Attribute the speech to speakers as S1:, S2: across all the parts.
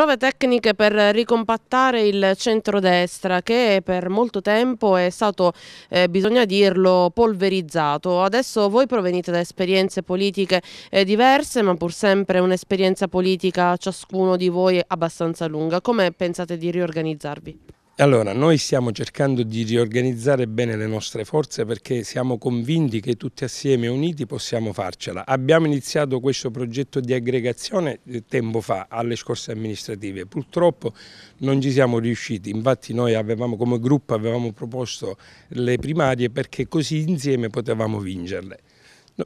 S1: Prove tecniche per ricompattare il centrodestra che per molto tempo è stato, eh, bisogna dirlo, polverizzato. Adesso voi provenite da esperienze politiche eh, diverse ma pur sempre un'esperienza politica ciascuno di voi abbastanza lunga. Come pensate di riorganizzarvi?
S2: Allora, noi stiamo cercando di riorganizzare bene le nostre forze perché siamo convinti che tutti assieme uniti possiamo farcela. Abbiamo iniziato questo progetto di aggregazione eh, tempo fa alle scorse amministrative, purtroppo non ci siamo riusciti, infatti noi avevamo, come gruppo avevamo proposto le primarie perché così insieme potevamo vincerle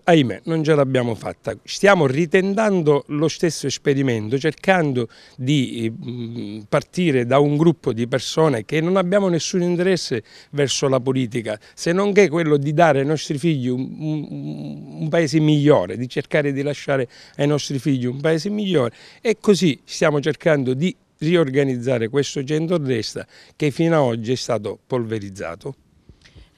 S2: ahimè non ce l'abbiamo fatta. Stiamo ritentando lo stesso esperimento cercando di mm, partire da un gruppo di persone che non abbiamo nessun interesse verso la politica se non che quello di dare ai nostri figli un, un, un paese migliore, di cercare di lasciare ai nostri figli un paese migliore e così stiamo cercando di riorganizzare questo centro-destra che fino ad oggi è stato polverizzato.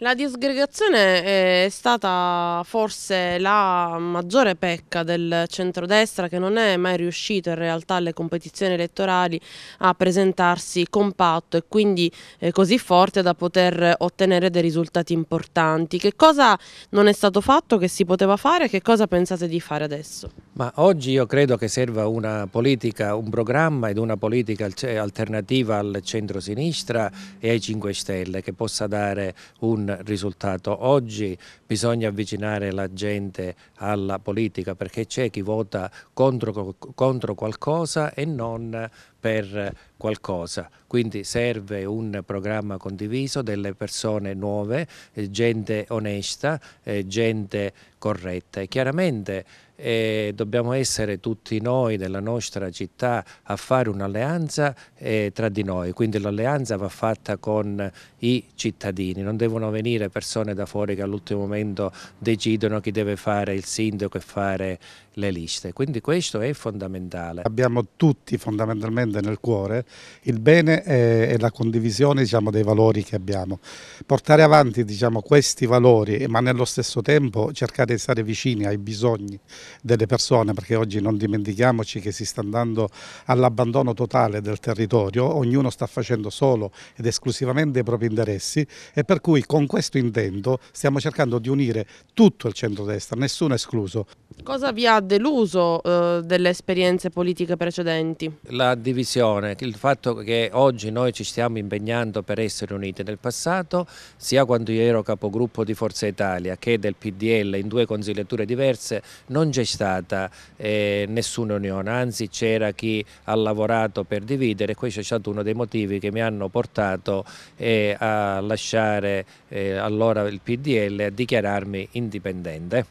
S1: La disgregazione è stata forse la maggiore pecca del centrodestra che non è mai riuscito in realtà alle competizioni elettorali a presentarsi compatto e quindi eh, così forte da poter ottenere dei risultati importanti. Che cosa non è stato fatto, che si poteva fare, e che cosa pensate di fare adesso?
S3: Ma oggi io credo che serva una politica, un programma ed una politica alternativa al centro-sinistra e ai 5 Stelle che possa dare un risultato. Oggi bisogna avvicinare la gente alla politica perché c'è chi vota contro, contro qualcosa e non per qualcosa. Quindi serve un programma condiviso delle persone nuove, eh, gente onesta, eh, gente corretta e chiaramente eh, dobbiamo essere tutti noi della nostra città a fare un'alleanza eh, tra di noi, quindi l'alleanza va fatta con i cittadini, non devono venire persone da fuori che all'ultimo momento decidono chi deve fare il sindaco e fare le liste, quindi questo è fondamentale. Abbiamo tutti fondamentalmente
S4: grande nel cuore, il bene è, è la condivisione diciamo, dei valori che abbiamo. Portare avanti diciamo, questi valori, ma nello stesso tempo cercare di stare vicini ai bisogni delle persone, perché oggi non dimentichiamoci che si sta andando all'abbandono totale del territorio, ognuno sta facendo solo ed esclusivamente i propri interessi e per cui con questo intento stiamo cercando di unire tutto il centrodestra, nessuno escluso.
S1: Cosa vi ha deluso eh, delle esperienze politiche precedenti?
S3: La div- condivisione, il fatto che oggi noi ci stiamo impegnando per essere uniti nel passato, sia quando io ero capogruppo di Forza Italia che del PDL in due consigliature diverse, non c'è stata eh, nessuna unione, anzi c'era chi ha lavorato per dividere e questo è stato uno dei motivi che mi hanno portato eh, a lasciare eh, allora il PDL e a dichiararmi indipendente.